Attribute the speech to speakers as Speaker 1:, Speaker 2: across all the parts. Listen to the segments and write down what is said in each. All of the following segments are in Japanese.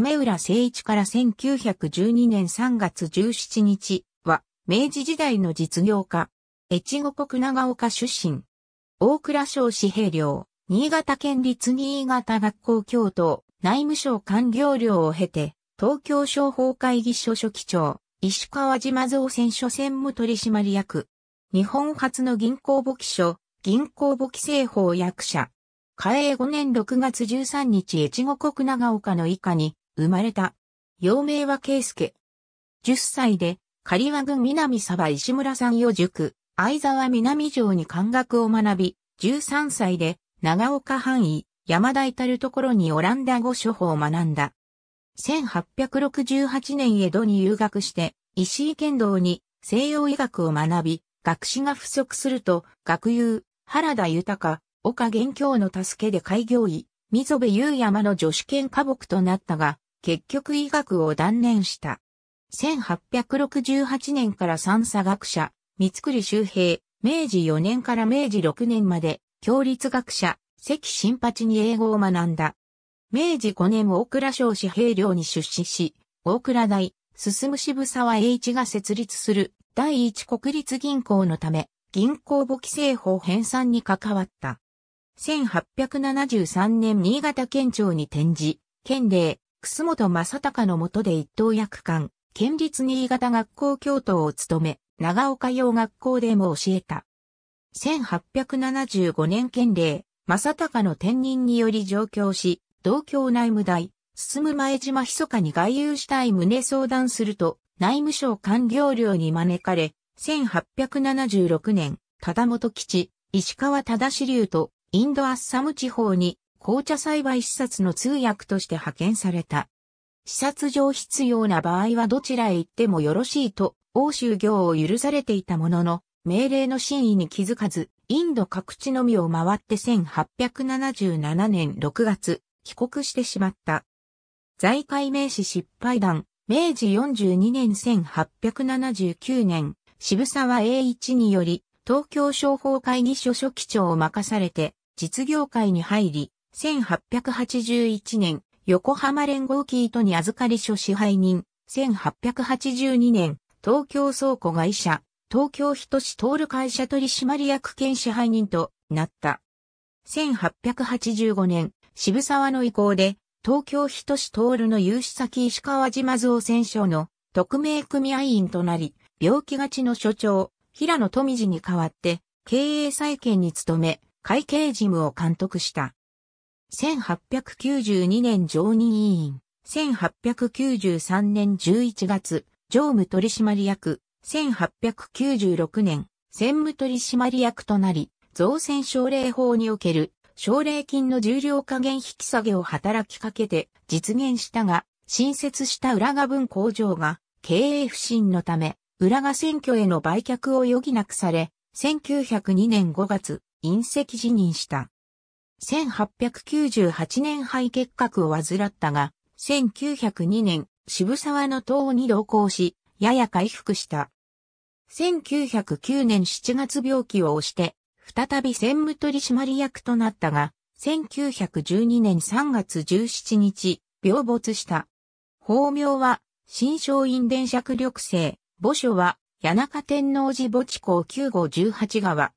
Speaker 1: 梅浦誠一から1912年3月17日は、明治時代の実業家、越後国長岡出身、大倉省紙幣寮、新潟県立新潟学校教頭、内務省官僚寮を経て、東京商法会議所書記長、石川島造船所専務取締役、日本初の銀行簿記所、銀行簿記製法役者、嘉永5年6月13日越後国長岡の以下に、生まれた。幼名は圭介。10歳で、狩羽郡南沢石村山与塾、相沢南城に漢学を学び、13歳で、長岡範囲、山田至るところにオランダ語処方を学んだ。1868年江戸に留学して、石井剣道に西洋医学を学び、学士が不足すると、学友、原田豊、岡元教の助けで開業医、溝部優山の女子兼家目となったが、結局医学を断念した。1868年から三佐学者、三栗周平、明治4年から明治6年まで、共立学者、関新八に英語を学んだ。明治5年大倉省紙兵寮に出資し、大倉大、進渋沢栄一が設立する第一国立銀行のため、銀行簿規制法編纂に関わった。1873年新潟県庁に転じ、県令、楠本正隆の下で一等役官、県立新潟学校教頭を務め、長岡洋学校でも教えた。1875年県令、正隆の転任により上京し、同郷内務大、進む前島密かに外遊したい旨相談すると、内務省官僚寮に招かれ、1876年、忠本基地、石川忠支流と、インドアッサム地方に紅茶栽培視察の通訳として派遣された。視察上必要な場合はどちらへ行ってもよろしいと、欧州業を許されていたものの、命令の真意に気づかず、インド各地のみを回って1877年6月、帰国してしまった。財界名士失敗談、明治42年1879年、渋沢栄一により、東京商法会議所書記長を任されて、実業界に入り、1881年、横浜連合キートに預かり所支配人、1882年、東京倉庫会社、東京人志通会社取締役兼支配人となった。1885年、渋沢の意向で、東京人志通の有志先石川島造船所の特命組合員となり、病気がちの所長、平野富次に代わって、経営再建に努め、会計事務を監督した。1892年常任委員、1893年11月、常務取締役、1896年、専務取締役となり、造船奨励法における、奨励金の重量加減引き下げを働きかけて実現したが、新設した浦賀分工場が経営不振のため、浦賀選挙への売却を余儀なくされ、1902年5月、隕石辞任した。1898年肺結核を患ったが、1902年、渋沢の党に同行し、やや回復した。1909年7月病気を押して、再び専務取締役となったが、1912年3月17日、病没した。法名は、新松院電尺緑星、墓所は、谷中天王寺墓地公9号18川。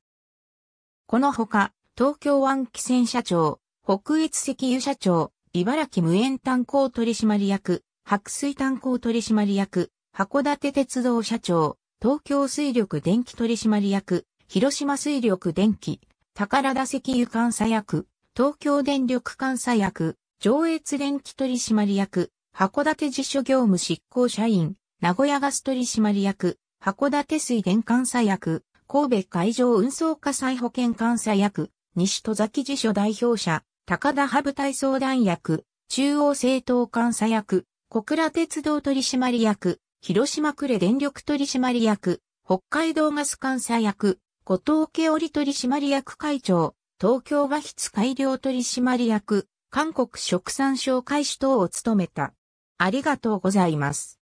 Speaker 1: このほか、東京湾汽船社長、北越石油社長、茨城無塩炭鉱取締役、白水炭鉱取締役、函館鉄道社長、東京水力電気取締役、広島水力電気、宝田石油監査役、東京電力監査役、上越電気取締役、函館自書業務執行社員、名古屋ガス取締役、函館水電監査役、神戸海上運送火災保険監査役、西戸崎辞書代表者、高田羽ブ体相談役、中央政党監査役、小倉鉄道取締役、広島呉電力取締役、北海道ガス監査役、後藤家織取締役会長、東京和室改良取締役、韓国食産省会主等を務めた。ありがとうございます。